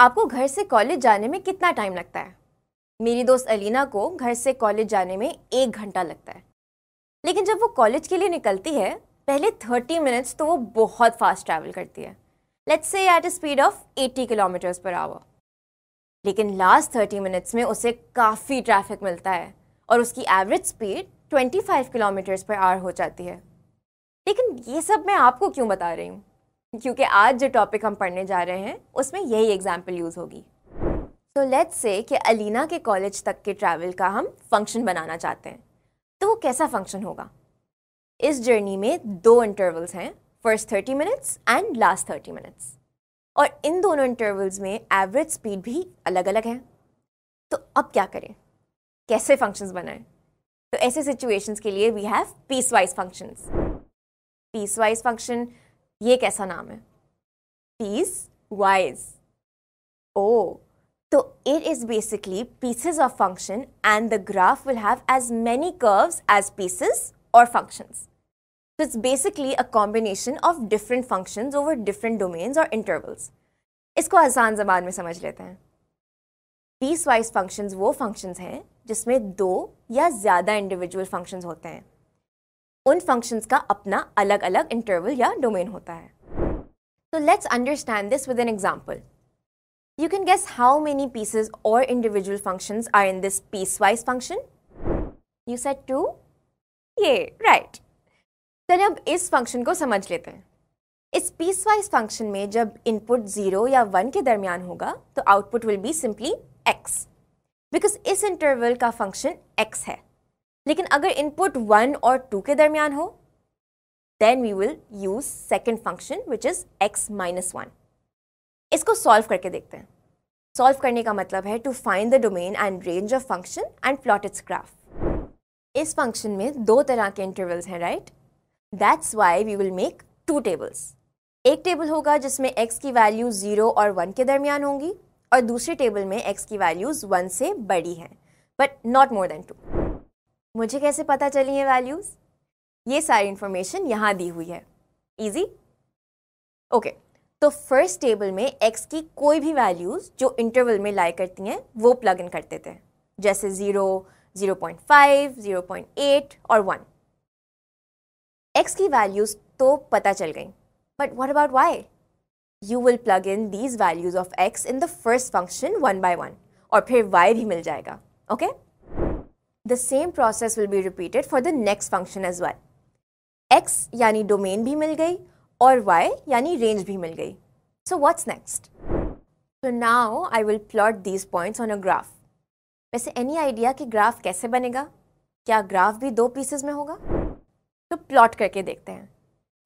आपको घर से कॉलेज जाने में कितना टाइम लगता है मेरी दोस्त अलीना को घर से कॉलेज जाने में एक घंटा लगता है लेकिन जब वो कॉलेज के लिए निकलती है पहले थर्टी मिनट्स तो वो बहुत फास्ट ट्रैवल करती है let's say at a speed of eighty kilometres per hour लेकिन लास्ट थर्टी मिनट्स में उसे काफ़ी ट्रैफिक मिलता है और उसकी average speed twenty five kilometres per hour हो जाती है लेकिन ये सब मैं आपको क्यों बता रही हूँ क्योंकि आज जो टॉपिक हम पढ़ने जा रहे हैं उसमें यही एग्जाम्पल यूज़ होगी तो लेट्स से कि अलीना के कॉलेज तक के ट्रैवल का हम फंक्शन बनाना चाहते हैं तो वो कैसा फंक्शन होगा इस जर्नी में दो इंटरवल्स हैं first thirty minutes and last thirty minutes और इन दोनों इंटरवल्स में एवरेज स्पीड भी अलग अलग है तो अब क्या करें कैसे फंक्शंस बनाएं तो ऐसे सिचुएशंस के लिए we have piecewise functions piecewise function ये कैसा नाम है पीस वाइज ओ तो it is basically pieces of function and the graph will have as many curves as pieces और फंक्शंस तो it's basically a combination of different functions over different domains और intervals इसको आसान जबान में समझ लेते हैं पीस वाइज फंक्शन वो फंक्शन हैं जिसमें दो या ज़्यादा इंडिविजुअल फंक्शन होते हैं उन फंक्शंस का अपना अलग अलग इंटरवल या डोमेन होता है तो let's understand this with an example can guess how many pieces और individual functions are in this piecewise function you said two ये राइट चलिए अब इस फंक्शन को समझ लेते हैं इस पीस वाइज फंक्शन में जब इनपुट जीरो या वन के दरमियान होगा तो output will be simply x because इस इंटरवल का फंक्शन एक्स है लेकिन अगर इनपुट वन और टू के दरमियान हो then we will use second function which is x minus one इसको सॉल्व करके देखते हैं सॉल्व करने का मतलब है to find the domain and range of function and plot its graph इस फंक्शन में दो तरह के इंटरवल्स हैं right that's why we will make two tables एक टेबल होगा जिसमें एक्स की वैल्यू ज़ीरो और वन के दरमियान होंगी और दूसरे टेबल में एक्स की वैल्यूज़ वन से बड़ी हैं but not more than two मुझे कैसे पता चली है वैल्यूज़ ये सारी इंफॉर्मेशन यहाँ दी हुई है इजी ओके okay, तो फर्स्ट टेबल में एक्स की कोई भी वैल्यूज़ जो इंटरवल में लाई करती हैं वो प्लग इन कर देते हैं जैसे zero zero point five zero point eight और वन एक्स की वैल्यूज़ तो पता चल गई but what about y you will plug in these values of x in the first function one by one और फिर वाई भी मिल जाएगा okay okay? the same process will be repeated for the next function as well. x यानी domain भी मिल गई और y यानी range भी मिल गई. So what's next? So now I will plot these points on a graph. वैसे any idea कि graph कैसे बनेगा क्या ग्राफ भी दो पीसेस में होगा तो प्लॉट करके देखते हैं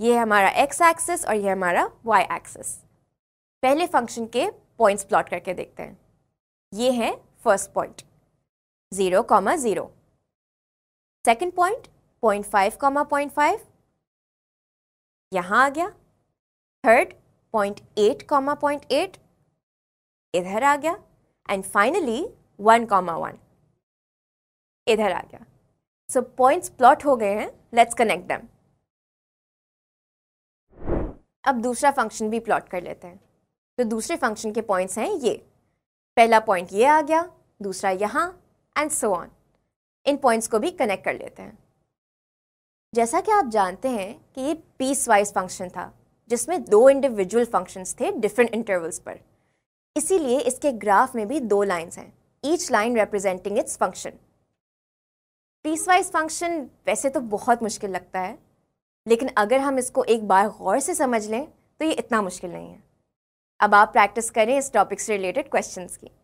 ये है हमारा एक्स एक्सिस और ये हमारा y axis. पहले function के points plot करके देखते हैं ये है first point. 0, second point point five 0.5, point five यहाँ आ गया third point eight 0.8, point eight इधर आ गया and finally one comma one इधर आ गया सो पॉइंट्स प्लॉट हो गए हैं लेट्स कनेक्ट देम अब दूसरा फंक्शन भी प्लॉट कर लेते हैं तो दूसरे फंक्शन के पॉइंट्स हैं ये पहला पॉइंट ये आ गया दूसरा यहाँ एंड सो ऑन इन पॉइंट्स को भी कनेक्ट कर लेते हैं जैसा कि आप जानते हैं कि ये पीस वाइज फंक्शन था जिसमें दो इंडिविजुअल फंक्शंस थे डिफरेंट इंटरवल्स पर इसीलिए इसके ग्राफ में भी दो लाइंस हैं each line representing its function piecewise function वैसे तो बहुत मुश्किल लगता है लेकिन अगर हम इसको एक बार गौर से समझ लें तो ये इतना मुश्किल नहीं है अब आप प्रैक्टिस करें इस टॉपिक से रिलेटेड क्वेश्चंस की